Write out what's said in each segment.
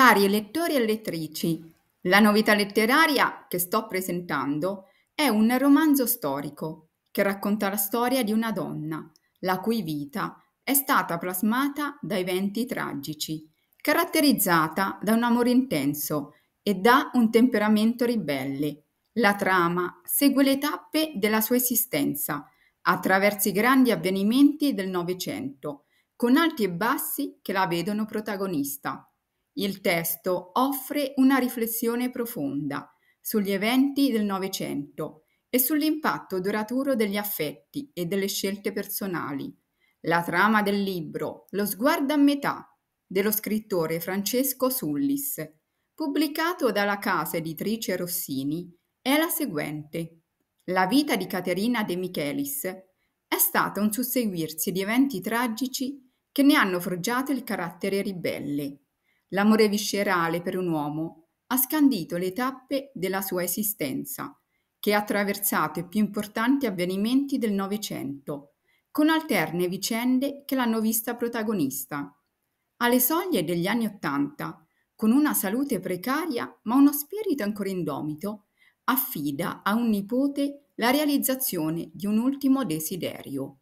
Cari lettori e lettrici, la novità letteraria che sto presentando è un romanzo storico che racconta la storia di una donna, la cui vita è stata plasmata da eventi tragici, caratterizzata da un amore intenso e da un temperamento ribelle. La trama segue le tappe della sua esistenza attraverso i grandi avvenimenti del Novecento, con alti e bassi che la vedono protagonista il testo offre una riflessione profonda sugli eventi del Novecento e sull'impatto duraturo degli affetti e delle scelte personali. La trama del libro Lo sguardo a metà dello scrittore Francesco Sullis, pubblicato dalla casa editrice Rossini, è la seguente. La vita di Caterina De Michelis è stata un susseguirsi di eventi tragici che ne hanno forgiato il carattere ribelle l'amore viscerale per un uomo ha scandito le tappe della sua esistenza, che ha attraversato i più importanti avvenimenti del Novecento, con alterne vicende che l'hanno vista protagonista. Alle soglie degli anni Ottanta, con una salute precaria ma uno spirito ancora indomito, affida a un nipote la realizzazione di un ultimo desiderio.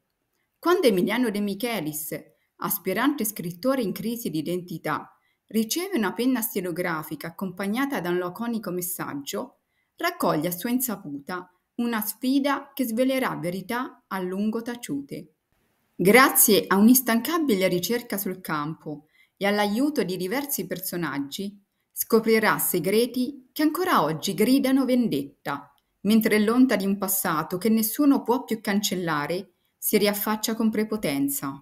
Quando Emiliano De Michelis, aspirante scrittore in crisi di identità, riceve una penna stilografica accompagnata da un laconico messaggio, raccoglie a sua insaputa una sfida che svelerà verità a lungo taciute. Grazie a un'instancabile ricerca sul campo e all'aiuto di diversi personaggi, scoprirà segreti che ancora oggi gridano vendetta, mentre l'onta di un passato che nessuno può più cancellare si riaffaccia con prepotenza.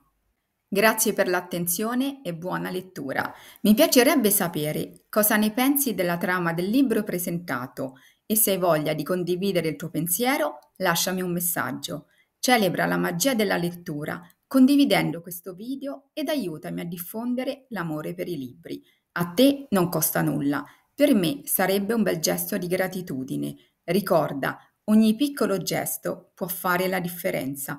Grazie per l'attenzione e buona lettura. Mi piacerebbe sapere cosa ne pensi della trama del libro presentato e se hai voglia di condividere il tuo pensiero, lasciami un messaggio. Celebra la magia della lettura condividendo questo video ed aiutami a diffondere l'amore per i libri. A te non costa nulla, per me sarebbe un bel gesto di gratitudine. Ricorda, ogni piccolo gesto può fare la differenza.